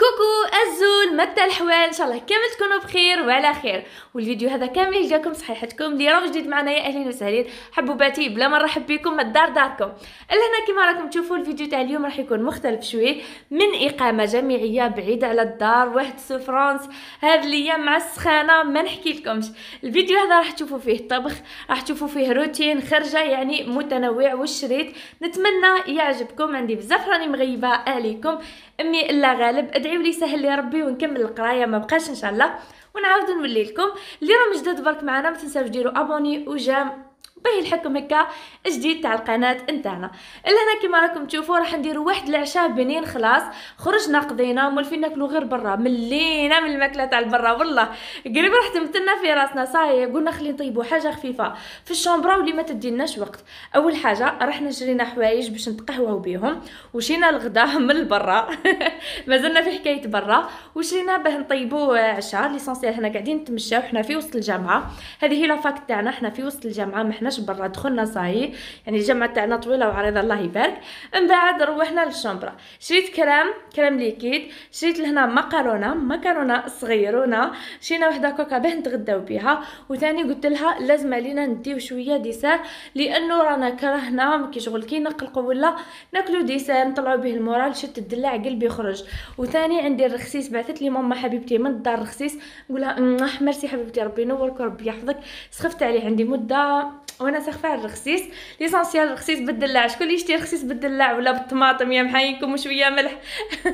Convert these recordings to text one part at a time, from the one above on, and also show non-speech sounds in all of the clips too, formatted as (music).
كوكو الزول متى الحوال ان شاء الله كامل تكونوا بخير وعلى خير والفيديو هذا كامل جاكم صحيحتكم اللي راهو جديد معنا يا اهلين وسهلا حبوباتي بلا ما نرحب بكم الدار داركم لهنا كما راكم تشوفوا الفيديو تاع اليوم راح يكون مختلف شويه من اقامه جامعيه بعيده على الدار واحد سفرانس هذه الايام مع السخانه ما نحكي لكمش الفيديو هذا راح تشوفوا فيه طبخ راح تشوفوا فيه روتين خرجه يعني متنوع والشريط نتمنى يعجبكم عندي بزاف راني مغيبه عليكم امي الا غالب ادعيوا لي سهل لي ربي ونكمل القرايه ما بقاش ان شاء الله ونعاود نولي لكم اللي راه جداد برك معنا ما تنساوش ديروا ابوني وجام باهي الحكم هكا جديد تاع القناه نتاعنا لهنا كيما راكم تشوفوا راح نديروا واحد العشاء بنين خلاص خرجنا قضينا مولفين ناكلوا غير برا ملينا من الماكله تاع البرا والله قريب راح تمثلنا في راسنا صاي قلنا خلينا نطيبوا حاجه خفيفه في الشومبرا واللي ما تديناش وقت اول حاجه رحنا شرينا حوايج باش نتقهواو بيهم وشينا الغداء (laughs) من برا (laughs) مازلنا في حكايه برا وشرينا باه نطيبوا عشاء ليسونسيال هنا قاعدين نتمشاو حنا في وسط الجامعه هذه هي لافاك تاعنا حنا في وسط الجامعه ما خرجناش برا دخلنا صاي يعني الجامعه تاعنا طويله وعريضه الله يبارك من بعد روحنا للشومبرا شريت كرام كرام ليكيد شريت لهنا مكرونه مكرونه صغيرونه شرينا وحده كوكا باه نتغداو بها وثاني قلت لها لازم علينا نديو شويه ديسير لانه رانا كرهنا كي شغل كي نقلقوا ولا ناكلو ديسير نطلعوا به المورال شت الدلع قلبي يخرج وثاني عندي الرخسيس بعثت لي ماما حبيبتي من الدار رخسيس نقولها ميرسي أمم، حبيبتي ربي ينورك وربي يحفظك سخفت عليه عندي مده وانا سخفه على الرخسيس ليسونسيال الرخسيس بالدلاع شكون اللي يشتي رخسيس بالدلع ولا بالطماطم يا محاينكم وشويه ملح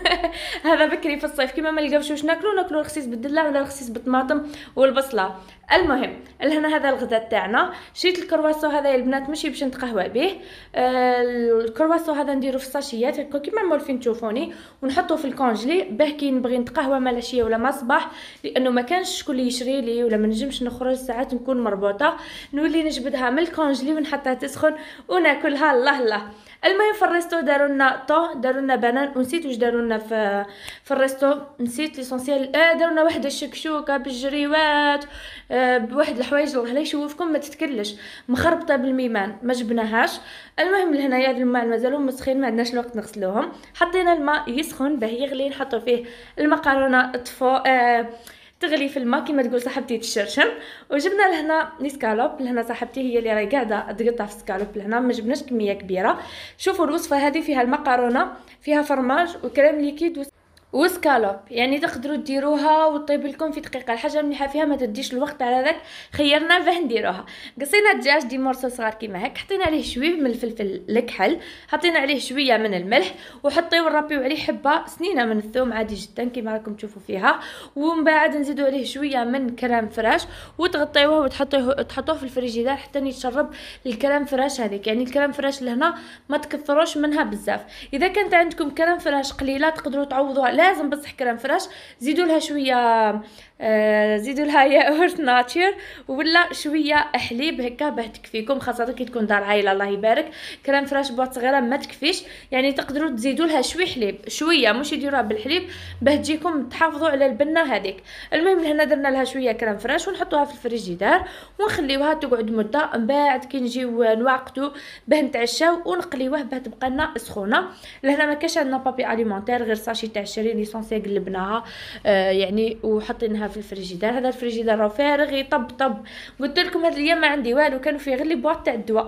(laughs) هذا بكري في الصيف كيما ما لقاوش واش ناكلو ناكلو رخسيس بالدلاع ولا رخسيس بالطماطم والبصله المهم لهنا هذا الغداء تاعنا شريت الكرواسو هذا يا البنات ماشي باش نتقهوى به آه الكرواسو هذا نديرو في الساشيات هكا كيما مولفين تشوفوني ونحطو في الكونجلي باه كي نبغي نتقهوى ما لاشيه ولا مصباح لانه ما كانش شكون اللي يشري لي ولا ما نجمش نخرج ساعات نكون مربوطه نولي نجبدها من الكونجلي ونحطها تسخن وناكلها الله الله المهم في الريستو داروا لنا طه داروا لنا بنان ونسيت واش داروا لنا في في الريستو نسيت ليسونسيال آه داروا لنا واحد الشكشوكه بالجريوات آه بواحد الحوايج الله لا يشوفكم ما تتكلش مخربطه بالميمان ما جبناهاش المهم لهنايا الماء مازالو مسخين ما عندناش الوقت نغسلوهم حطينا الماء يسخن باه يغلي نحطوا فيه المكرونه طفو آه تغلي في الماء كما تقول صاحبتي تشرشم وجبنا لهنا نسكالوب لهنا صاحبتي هي اللي راهي قاعده تقطع في سكالوب لهنا ما جبناش كميه كبيره شوفوا الوصفه هذه فيها المقارونة فيها فرماج وكريم ليكيد وسكالوب يعني تقدروا ديروها وطيب لكم في دقيقه الحاجه المليحه فيها ما تديش الوقت على ذاك خيرنا فيه نديروها قصينا الدجاج دي مورسو صغار كيما هك حطينا عليه شويه من الفلفل الكحل حطينا عليه شويه من الملح وحطيو ونربيو عليه حبه سنينه من الثوم عادي جدا كيما راكم تشوفوا فيها ومن بعد نزيدوا عليه شويه من كريم فراش وتغطيوه وتحطوه تحطوه في الفريجيدار حتى يتشرب الكريم فراش هذيك يعني الكريم فراش لهنا ما تكثروش منها بزاف اذا كانت عندكم كريم فراش قليله تقدروا تعوضوها لا لازم بصح كريم فريش زيدوا لها شويه آه، زيدوا لها ياغورت ناتشر (laughs) ولا شويه حليب هكا باه تكفيكم خاصه كي تكون دار عائله الله يبارك كريم فراش بواط صغيره ما تكفيش يعني تقدروا تزيدوا لها شوي حليب شويه مش يديروها بالحليب باه تجيكم تحافظوا على البنه هذيك المهم لهنا درنا لها شويه كريم فراش ونحطوها في الفريجيدار ونخليوها تقعد مده من بعد كي نجيو نواقدو باه نتعشاو ونقليوه باه تبقى لنا سخونه لهنا ما كاش عندنا بابي اليمونتير غير ساشي تاع الشري ليسونسي قلبناها آه يعني وحطيناها في الفريجيدار هذا الفريجيدار راه فارغ يطب طب قلت لكم هذه الايام ما عندي والو كانوا فيه غير لي بواط تاع الدواء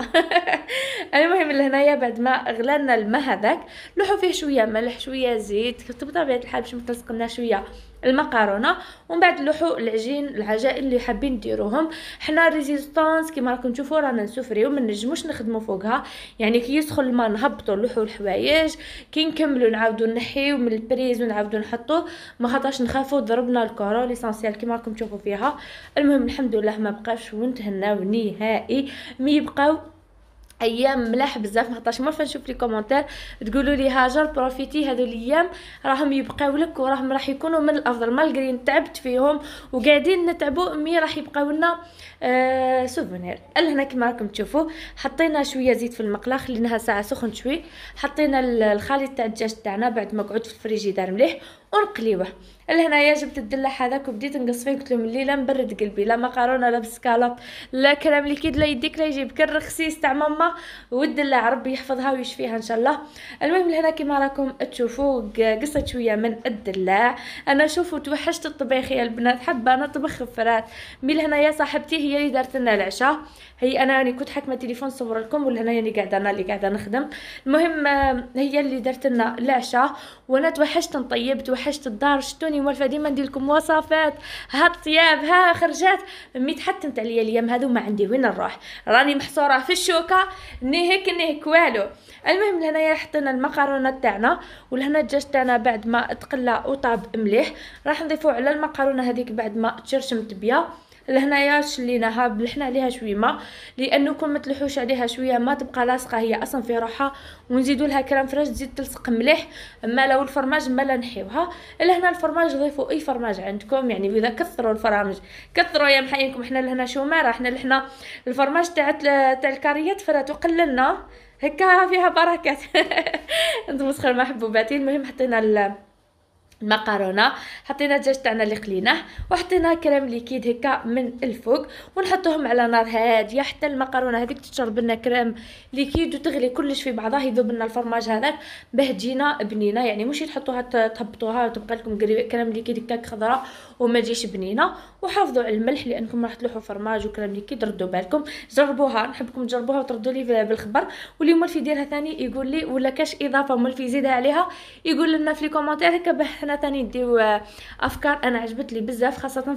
(laughs) المهم لهنايا بعد ما غلانا الماء هذاك لوحوا فيه شويه ملح شويه زيت بطبيعه الحال باش ما شويه المكرونه ومن بعد اللحوم العجين العجائن اللي حابين نديروهم حنا ريزيستانس كما راكم تشوفوا رانا نسوفريو ما نجموش نخدموا فوقها يعني كي يسخن الماء نهبطوا اللحو الحوايج كي نكملوا نعاودوا نحيو من البريز ونعاودوا نحطوه ما خاطرش نخافوا ضربنا الكورو ليسونسيال كما راكم تشوفوا فيها المهم الحمد لله ما بقاش وانتهنا نهائي مي بقاو ايام ملاح بزاف ما خاطرش مره نشوف لي كومونتير تقولوا لي هاجر بروفيتي هذو الايام راهم يبقاو لك وراهم راح يكونوا من الافضل مالغرين تعبت فيهم وقاعدين نتعبوا مي راح يبقاو لنا آه سوفونير هنا كما راكم تشوفوا حطينا شويه زيت في المقله خليناها ساعه سخن شوي حطينا الخليط تاع الدجاج تاعنا بعد ما قعد في الفريجيدار مليح ونقليوه لهنايا جبت الدلاح هذاك وبديت نقص فيه قلت لهم الليله نبرد قلبي لا مقارونه لا بسكالوب لا كلام ليكيد لا يديك لا يجيب كل رخصيص تاع ماما والدلاع ربي يحفظها ويشفيها ان شاء الله المهم لهنا كيما راكم تشوفوا قصه شويه من الدلاع انا شوفوا توحشت الطبيخ يا البنات حابه نطبخ فرات مي لهنايا صاحبتي هي اللي دارت لنا العشاء هي انا راني كنت حاكمه تليفون صور لكم ولهنايا اللي قاعده انا اللي قاعده نخدم المهم آه، هي اللي دارت لنا العشاء وانا توحشت نطيب توحشت وحشت الدار شتوني مولفه ديما ندير لكم وصفات ها الطياب ها خرجات مي تحتمت عليا اليوم هذو ما عندي وين نروح راني محصوره في الشوكه نهيك نهيك والو المهم لهنايا حطينا المكرونه تاعنا ولهنا الدجاج تاعنا بعد ما تقلى وطاب مليح راح نضيفو على المكرونه هذيك بعد ما تشرشمت بيا لهنايا شليناها بلحنا عليها ما لانكم ما تلحوش عليها شويه ما تبقى لاصقه هي اصلا في روحها ونزيدوا لها كريم فريش تزيد تلصق مليح اما لو الفرماج ما لا نحيوها لهنا الفرماج ضيفوا اي فرماج عندكم يعني اذا كثروا الفرامج كثروا يا محيينكم حنا لهنا شوماره حنا لهنا الفرماج تاع تاع الكاريات فراتو قللنا هكا فيها بركات (laughs) انتم مسخر محبوباتي المهم حطينا المكرونه حطينا الدجاج تاعنا اللي قليناه وحطينا كريم ليكيد هكا من الفوق ونحطوهم على نار هاديه حتى المكرونه هذيك تشرب لنا كريم ليكيد وتغلي كلش في بعضها يذوب لنا الفرماج هذاك باه تجينا بنينه يعني مش تحطوها تهبطوها وتبقى لكم كريم ليكيد هكاك خضراء وما تجيش بنينه وحافظوا على الملح لانكم راح تلوحوا فرماج وكلام اللي كيردوا بالكم جربوها نحبكم تجربوها وتردوا لي بالخبر واللي مولفي ديرها ثاني يقول لي ولا كاش اضافه في يزيدها عليها يقول لنا في لي كومونتير هكا باه حنا ثاني نديو آه، افكار انا عجبت لي بزاف خاصه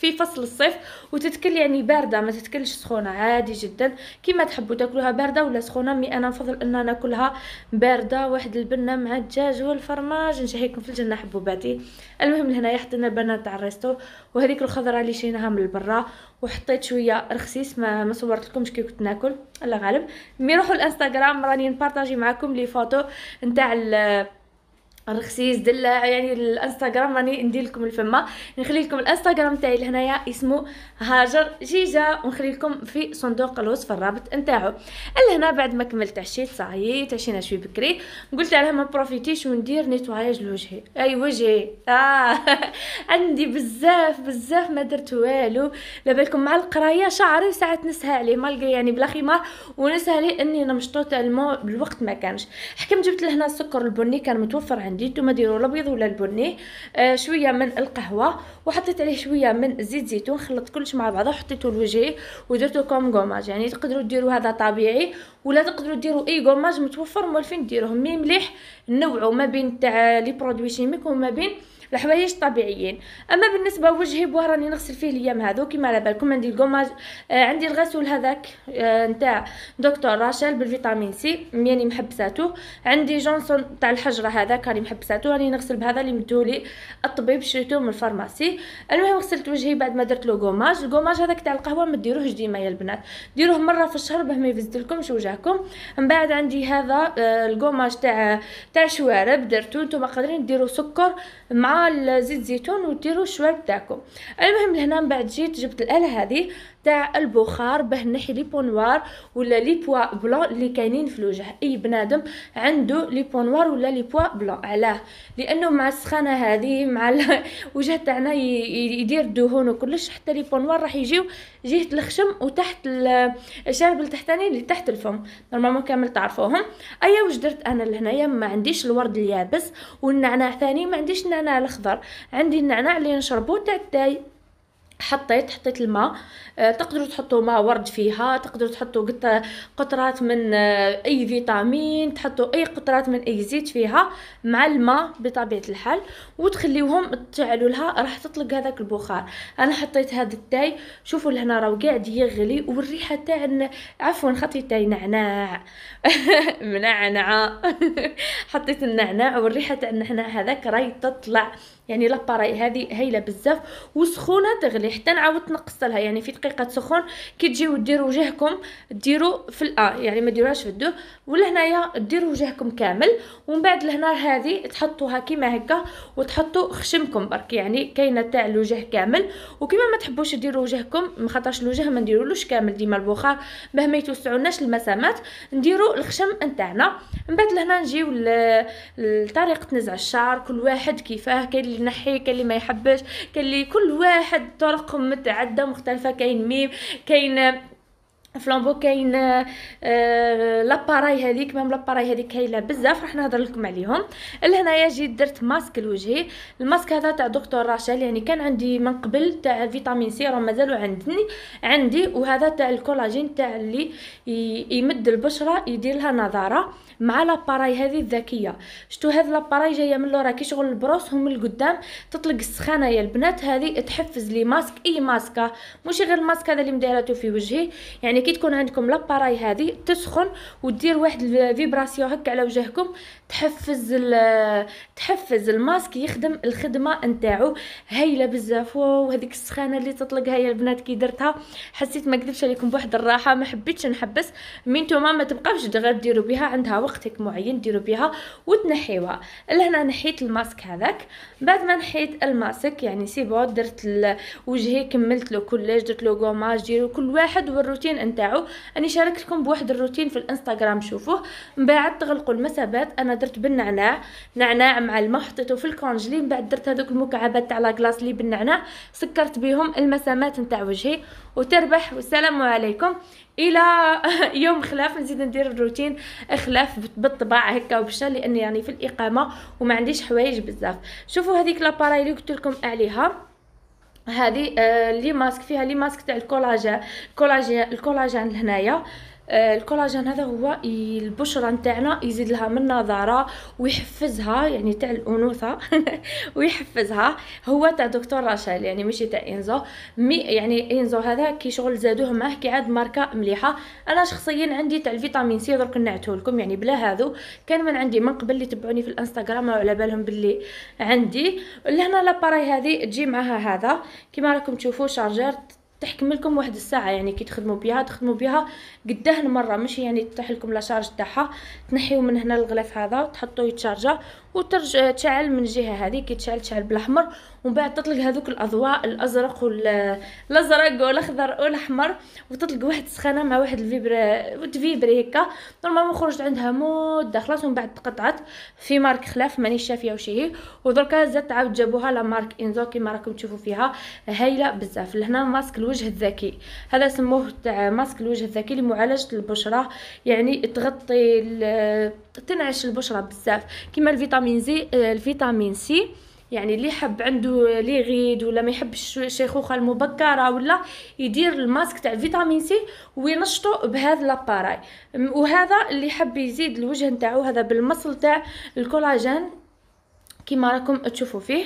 في فصل الصيف وتتكل يعني بارده ما تتكلش سخونه عادي جدا كيما تحبوا تاكلوها بارده ولا سخونه مي انا نفضل ان ناكلها بارده واحد البنه مع الدجاج والفرماج نشهيكم في الجنه حبوباتي المهم لهنا حطينا البنات تاع الريستو وهذيك الخضره اللي شريناها من برا وحطيت شويه رخصيص ما, ما صورت لكمش كي كنت ناكل الله غالب مي روحوا الانستغرام راني نبارطاجي معكم لي فوتو نتاع الرخسيس ديال يعني الانستغرام راني ندير لكم الفما نخلي لكم الانستغرام تاعي لهنايا اسمه هاجر جيجا ونخلي لكم في صندوق الوصف الرابط نتاعو لهنا بعد ما كملت عشيت صايي تعشينا شوي بكري قلت علاه ما بروفيتيش وندير نيتواياج لوجهي اي وجهي اه (laughs) عندي بزاف بزاف ما درت والو لابالكم مع القرايه شعري ساعات نسهى عليه مالغري يعني بلا خمار ونسهى عليه اني نمشطو المو بالوقت ما كانش حكم جبت لهنا السكر البني كان متوفر عندي نتوما ديروا الابيض ولا البني آه شويه من القهوه وحطيت عليه شويه من زيت زيتون خلطت كلش مع بعضه وحطيته لوجهي ودرته كوم غوماج يعني تقدروا ديروا هذا طبيعي ولا تقدروا ديروا اي غوماج متوفر موالفين ديروه مي مليح نوعوا ما بين تاع لي برودوي كيميك وما بين الحوايج طبيعيين اما بالنسبه لوجهي بوه راني نغسل فيه الايام هذو كيما على بالكم عندي الكوماج آه عندي الغسول هذاك آه نتاع دكتور راشل بالفيتامين سي مياني محبساتو عندي جونسون تاع الحجره هذاك راني محبساتو راني نغسل بهذا اللي مدولي الطبيب شريته من الفارماسي المهم غسلت وجهي بعد ما درت له كوماج الكوماج هذاك تاع القهوه ما ديروهش ديما يا البنات ديروه مره في الشهر باه ما يفزدلكمش وجهكم من بعد عندي هذا آه الكوماج تاع تاع شوارب درتو نتوما قادرين ديروا سكر مع زيت زيتون وديروا الشوار بتاعكم المهم لهنا من بعد جيت جبت الاله هذه تاع البخار باه نحي لي بونوار ولا لي بوا بلون اللي كاينين في الوجه اي بنادم عنده لي بونوار ولا لي بوا بلون علاه لانه مع السخانه هذه مع الوجه (laughs) تاعنا يدير الدهون وكلش حتى لي بونوار راح يجيو جهه الخشم وتحت الشارب التحتاني اللي تحت الفم نورمالمون كامل تعرفوهم ايا واش درت انا لهنايا ما عنديش الورد اليابس والنعناع ثاني ما عنديش النعناع الاخضر عندي النعناع اللي نشربو تاع التاي حطيت حطيت الماء آه، تقدروا تحطوا ماء ورد فيها تقدروا تحطوا قطرات من آه، اي فيتامين تحطوا اي قطرات من اي زيت فيها مع الماء بطبيعه الحال وتخليوهم تعلوا لها راح تطلق هذاك البخار انا حطيت هذا التاي شوفوا لهنا راهو قاعد يغلي والريحه تاع عفوا خطي تاي نعناع (laughs) منعنعه (laughs) حطيت النعناع والريحه تاع النعناع هذاك راهي تطلع يعني لاباراي هذه هايله بزاف وسخونه تغلي حتى نعاود نقص لها يعني في دقيقه سخون كي تجيو ديروا وجهكم ديروا في الا آه، يعني ما ديروهاش في الدو ولا هنايا ديروا وجهكم كامل ومن بعد لهنا هذه تحطوها كيما هكا وتحطوا خشمكم برك يعني كاينه تاع الوجه كامل وكيما ما تحبوش ديروا وجهكم خاطرش الوجه ما نديرولوش كامل ديما البخار مهما يتوسعوناش المسامات نديروا الخشم نتاعنا من بعد لهنا نجيو لطريقه نزع الشعر كل واحد كيفاه كاين ينحي كاين اللي ما يحبش كاين اللي كل واحد طرق متعدده مختلفه كاين ميم كاين آه، فلامبو كاين آه، آه، لاباراي هذيك مام لاباراي هذيك هايله بزاف راح نهضر لكم عليهم لهنايا جيت درت ماسك لوجهي الماسك هذا تاع دكتور راشيل يعني كان عندي من قبل تاع فيتامين سي راه مازالو عندني عندي وهذا تاع الكولاجين تاع اللي يمد البشره يدير لها نضاره مع لاباراي هذه الذكيه شتو هذا لاباراي جايه من لورا كي شغل البروس هم القدام تطلق السخانه يا البنات هذه تحفز لي ماسك اي ماسكه ماشي غير الماسك هذا اللي مدايرته في وجهي يعني كي تكون عندكم لاباراي هذه تسخن ودير واحد الفيبراسيون هكا على وجهكم تحفز تحفز الماسك يخدم الخدمه نتاعو هايله بزاف وهذيك السخانه اللي تطلقها يا البنات كي درتها حسيت ما كذبش عليكم بواحد الراحه ما حبيتش نحبس مين نتوما ما تبقاوش غير ديروا بها عندها وقتك معين ديروا بها وتنحيوها لهنا نحيت الماسك هذاك بعد ما نحيت الماسك يعني سي بو درت وجهي كملت له كلش درت له غوماج ديروا كل واحد والروتين نتاعو اني لكم بواحد الروتين في الانستغرام شوفوه من بعد تغلقوا المسابات انا درت بالنعناع نعناع مع الماء حطيته في الكونجلي من بعد درت هذوك المكعبات تاع لا غلاص اللي بالنعناع سكرت بهم المسامات نتاع وجهي وتربح والسلام عليكم الى (laughs) يوم خلاف نزيد ندير الروتين خلاف بالطباع هكا وبشا لاني يعني في الاقامه وما عنديش حوايج بزاف شوفوا هذيك لاباراي اللي قلت لكم عليها هذه آه لي ماسك فيها لي ماسك تاع الكولاجين الكولاجين الكولاجين لهنايا آه، الكولاجين هذا هو البشرة نتاعنا يزيد لها من النظاره ويحفزها يعني تاع الأنوثة (laughs) ويحفزها هو تاع دكتور راشيل يعني ماشي تاع إنزو مي يعني إنزو هذا كي شغل زادوه معاه كي عاد ماركة مليحة أنا شخصيا عندي تاع الفيتامين سي درك نعته لكم يعني بلا هذو كان من عندي من قبل اللي تبعوني في الانستغرام على بالهم باللي عندي لهنا لاباراي هذه تجي معها هذا كيما راكم تشوفوا شارجر تحكم لكم واحد الساعه يعني كي تخدموا بها تخدموا بها قداه المره ماشي يعني تطيح لكم لا شارج تاعها تنحيو من هنا الغلاف هذا تحطوه يتشارجا وترجع آه، تشعل من الجهه هذه كي تشعل تشعل بالاحمر ومن بعد تطلق هذوك الاضواء الازرق والازرق والاخضر والاحمر وتطلق واحد السخانه مع واحد الفيبر تفيبري هكا نورمالمون خرجت عندها مده خلاص ومن بعد تقطعت في مارك خلاف مانيش شافيه وش هي ودركا زادت عاود جابوها لا مارك انزو كيما راكم تشوفوا فيها هايله بزاف لهنا ماسك الوجه الذكي هذا سموه تاع ماسك الوجه الذكي لمعالجه البشره يعني تغطي تنعش البشره بزاف كيما الفيتامين زي آه، الفيتامين سي يعني اللي حب عنده لي غيد ولا ما يحبش الشيخوخه المبكره ولا يدير الماسك تاع الفيتامين سي وينشطو بهذا لاباراي وهذا اللي حب يزيد الوجه نتاعو هذا بالمصل تاع الكولاجين كيما راكم تشوفوا فيه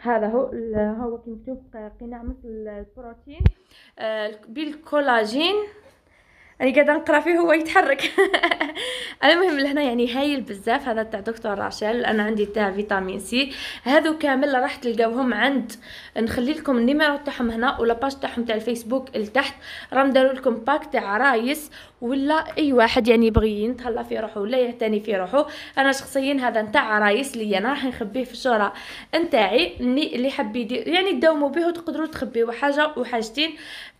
هذا هو هو كي نشوف آه، قناع مثل البروتين آه، بالكولاجين انا قاعده نقرا فيه هو يتحرك (laughs) المهم لهنا يعني هايل بزاف هذا تاع دكتور راشل انا عندي تاع فيتامين سي هذو كامل راح تلقاوهم عند نخلي لكم النيميرو تاعهم هنا ولا باج تاعهم تاع الفيسبوك لتحت راهم داروا لكم باك تاع عرايس ولا اي واحد يعني يبغي يتهلا في روحه ولا يعتني في روحه انا شخصيا هذا نتاع عرايس لي انا راح نخبيه في الشورى نتاعي اللي حبي يدير يعني تداوموا به وتقدروا تخبيوه حاجه وحاجتين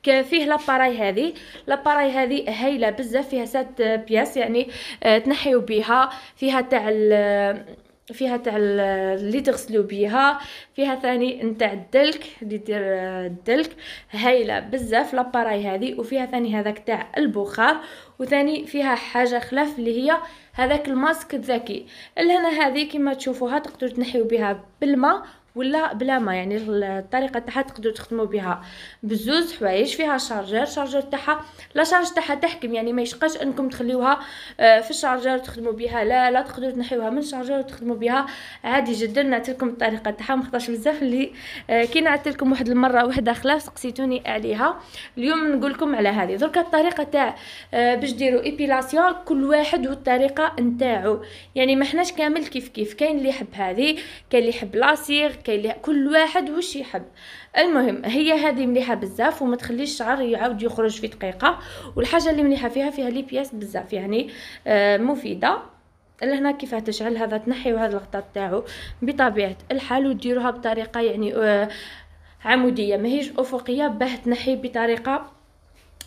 فيه لاباراي هذه لاباراي هذه هايله بزاف فيها سات بياس يعني آه، تنحيو بها فيها تاع فيها تاع اللي تغسلوا بيها فيها ثاني نتاع الدلك اللي دير آه، الدلك هايله بزاف لاباراي هذه وفيها ثاني هذاك تاع البخار وثاني فيها حاجه خلاف اللي هي هذاك الماسك الذكي الهنا هذه كما تشوفوها تقدروا تنحيو بها بالماء ولا بلا ما يعني الطريقه تاعها تقدروا تخدموا بها بزوز حوايج فيها شارجر شارجر تاعها لا شارج تاعها تحكم يعني ما يشقاش انكم تخليوها آه، في الشارجر تخدموا بها لا لا تقدروا تنحيوها من الشارجر وتخدموا بها عادي جدا نعطيكم الطريقه تاعها ما بزاف اللي آه، كي لكم واحد المره وحده خلاص سقسيتوني عليها اليوم نقول لكم على هذه درك الطريقه تاع آه، باش ديروا ايبيلاسيون كل واحد والطريقه نتاعو يعني ما حناش كامل كيف كيف كاين اللي يحب هذه كاين اللي يحب لاسيغ كاين اللي كل واحد واش يحب المهم هي هذه مليحه بزاف وما تخليش الشعر يعاود يخرج في دقيقه والحاجه اللي مليحه فيها فيها لي بياس بزاف يعني آه مفيده لهنا كيفاه تشعل هذا تنحيو هذا الغطاء تاعو بطبيعه الحال وديروها بطريقه يعني آه، عموديه ماهيش افقيه باه تنحي بطريقه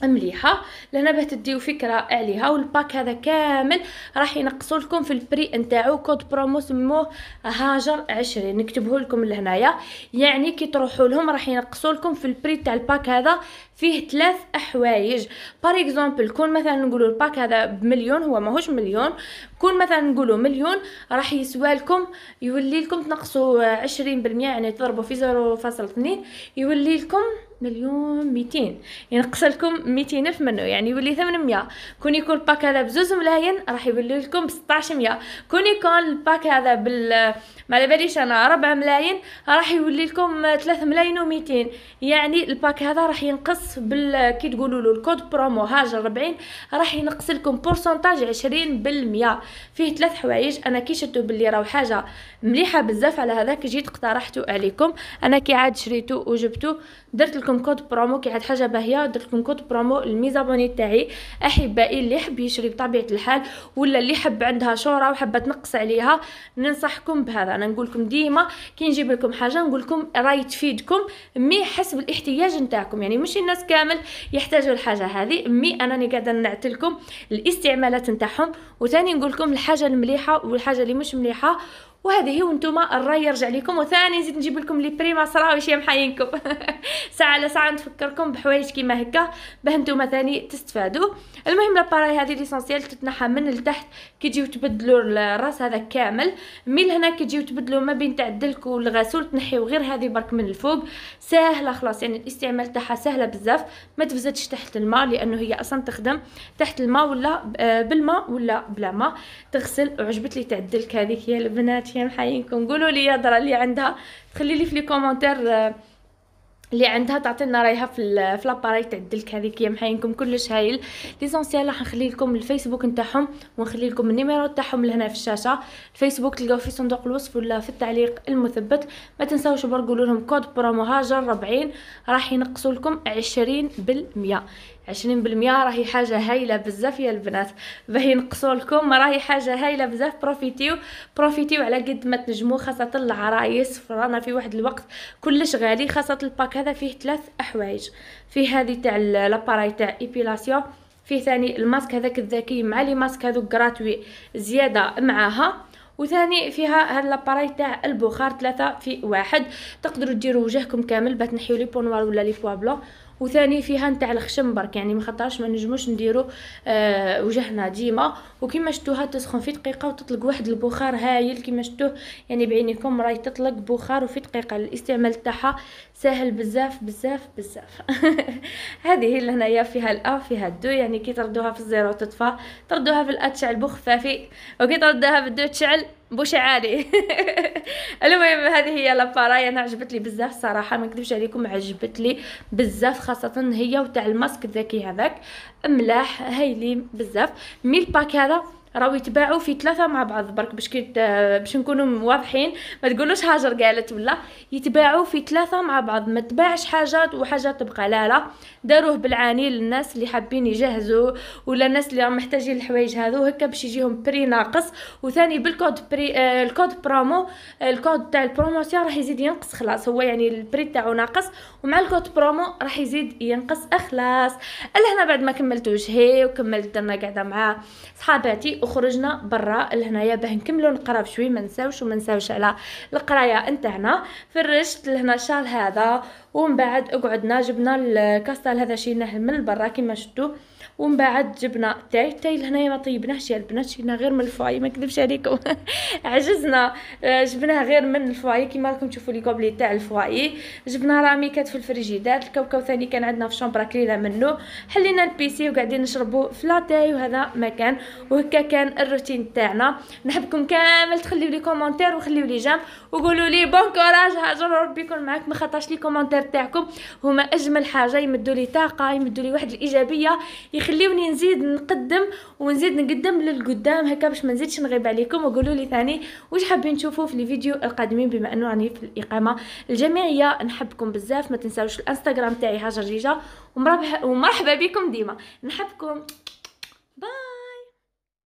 مليحه لهنا باه تديو فكره عليها والباك هذا كامل راح ينقصوا لكم في البري نتاعو كود برومو سموه هاجر 20 نكتبه لكم لهنايا يعني كي تروحوا لهم راح ينقصوا لكم في البري تاع الباك هذا فيه ثلاث حوايج بار اكزومبل كون مثلا نقولوا الباك هذا بمليون هو ماهوش مليون كون مثلا نقولوا مليون راح يسوى لكم يولي لكم تنقصوا 20% يعني تضربوا في 0.2 يولي لكم مليون ميتين ينقص يعني لكم ميتين الف منه يعني يولي ثمنمية كون يكون الباك هذا بزوز ملاين راح يولي لكم بستاش مية كون يكون الباك هذا بال ما على انا ربع ملاين راح يولي لكم ثلاث ملاين وميتين يعني الباك هذا راح ينقص بال كي تقولوا له الكود برومو هاجر ربعين راح ينقص لكم بورسنتاج عشرين بالمية فيه ثلاث حوايج انا كي شفتو باللي راهو حاجه مليحه بزاف على هذاك جيت اقترحته عليكم انا كي عاد شريته وجبته درت لكم لكم كود برومو كي عاد حاجه باهيه درت لكم كود برومو الميزابوني تاعي احبائي اللي يحب يشري بطبيعه الحال ولا اللي حب عندها شوره وحابه تنقص عليها ننصحكم بهذا انا نقول لكم ديما كي نجيب لكم حاجه نقول لكم راهي تفيدكم مي حسب الاحتياج نتاعكم يعني مش الناس كامل يحتاجوا الحاجه هذه مي انا راني قاعده نعطيكم الاستعمالات نتاعهم وثاني نقول لكم الحاجه المليحه والحاجه اللي مش مليحه وهذه هي وانتم الراي يرجع لكم وثاني نزيد نجيب لكم لي بريما صراويش واش هي محاينكم (laughs) ساعه على ساعه نفكركم بحوايج كيما هكا باه نتوما ثاني تستفادوا المهم لاباراي هذه ليسونسيال تتنحى من كي كيجيو تبدلوا الراس هذا كامل من لهنا كيجيو تبدلوا ما بين تاع الدلك والغسول تنحيو غير هذه برك من الفوق ساهله خلاص يعني الاستعمال تاعها سهله بزاف ما تفزتش تحت الماء لانه هي اصلا تخدم تحت الماء ولا آه، بالماء ولا بلا ماء تغسل وعجبت لي تاع الدلك هذيك يا البنات بناتي محايينكم قولوا لي يا اللي عندها تخلي لي في لي كومونتير آه، اللي عندها تعطينا رايها في في لاباراي تاع الدلك هذيك يا محاينكم كلش هايل ليسونسيال راح نخلي لكم الفيسبوك نتاعهم ونخلي لكم النيميرو تاعهم لهنا في الشاشه الفيسبوك تلقاو في صندوق الوصف ولا في التعليق المثبت ما تنساوش برك قولوا لهم كود برومو هاجر 40 راح ينقصوا لكم 20% عشرين بالمية راهي حاجة هايلة بزاف يا البنات باهي نقصوا لكم راهي حاجة هايلة بزاف بروفيتيو بروفيتيو على قد ما تنجمو خاصة العرايس رانا في واحد الوقت كلش غالي خاصة الباك هذا فيه ثلاث حوايج فيه هذه تاع لاباراي تاع ايبيلاسيون فيه ثاني الماسك هذاك الذكي مع لي ماسك هذوك غراتوي زياده معاها وثاني فيها هاد لاباراي تاع البخار ثلاثه في واحد تقدروا ديروا وجهكم كامل باه تنحيو لي بونوار ولا لي بوابلو بلون وثاني فيها نتاع الخشم برك يعني ما خطرش ما نجموش نديرو آه وجهنا ديما وكيما شفتوها تسخن في دقيقه وتطلق واحد البخار هايل كيما شفتوه يعني بعينيكم راهي تطلق بخار وفي دقيقه الاستعمال تاعها سهل بزاف بزاف بزاف (laughs) هذه هي اللي هنايا فيها الا فيها الدو يعني كي تردوها في الزيرو تطفى تردوها في الا تشعل بو خفافي وكي تردوها في الدو تشعل بوش عالي (laughs) المهم هذه هي لاباراي يعني انا عجبتلي بزاف صراحه ما نكذبش عليكم عجبتلي بزاف خاصه هي وتاع الماسك الذكي هذاك ملاح هايلي بزاف مي الباك هذا راهو يتباعوا في ثلاثه مع بعض برك باش كي آه، باش نكونوا واضحين ما تقولوش هاجر قالت ولا يتباعوا في ثلاثه مع بعض ما تباعش حاجات وحاجه تبقى لا لا داروه بالعاني للناس اللي حابين يجهزوا ولا الناس اللي راهم محتاجين الحوايج هذو هكا باش يجيهم بري ناقص وثاني بالكود بري آه الكود برومو آه، الكود تاع البروموسيون راح يزيد ينقص خلاص هو يعني البري تاعو ناقص ومع الكود برومو راح يزيد ينقص اخلاص هنا بعد ما كملت وجهي وكملت انا قاعده مع صحاباتي وخرجنا برا لهنايا باه نكملو نقرا بشوي ما نساوش وما نساوش على القرايه نتاعنا فرشت لهنا الشال هذا ومن بعد قعدنا جبنا الكاستال هذا شيناه من برا كيما شفتوا ومن بعد جبنا تاي تاي لهنايا ما طيبناهش يا البنات شرينا غير من الفواي ما نكذبش عليكم (laughs) عجزنا آه، جبناه غير من الفواي كيما راكم تشوفوا لي كوبلي تاع الفواي جبنا رامي كانت في الفريجيدار الكاوكاو ثاني كان عندنا في الشومبرا كليله منه حلينا البيسي وقاعدين نشربوا فلاتاي وهذا ما كان وهكا كان الروتين تاعنا نحبكم كامل تخليو لي كومونتير وخليو لي جام وقولوا لي بون كوراج هاجر ربي يكون معاك ما خطاش لي كومونتير تاعكم هما اجمل حاجه يمدوا لي طاقه يمدوا لي واحد الايجابيه يخ خليوني نزيد نقدم ونزيد نقدم للقدام هكا باش ما نزيدش نغيب عليكم وقولوا لي ثاني واش حابين تشوفوا في الفيديو القادمين بما انه راني في الاقامه الجامعيه نحبكم بزاف ما تنساوش الانستغرام تاعي هاجر جيجه ومرحبا بكم ديما نحبكم باي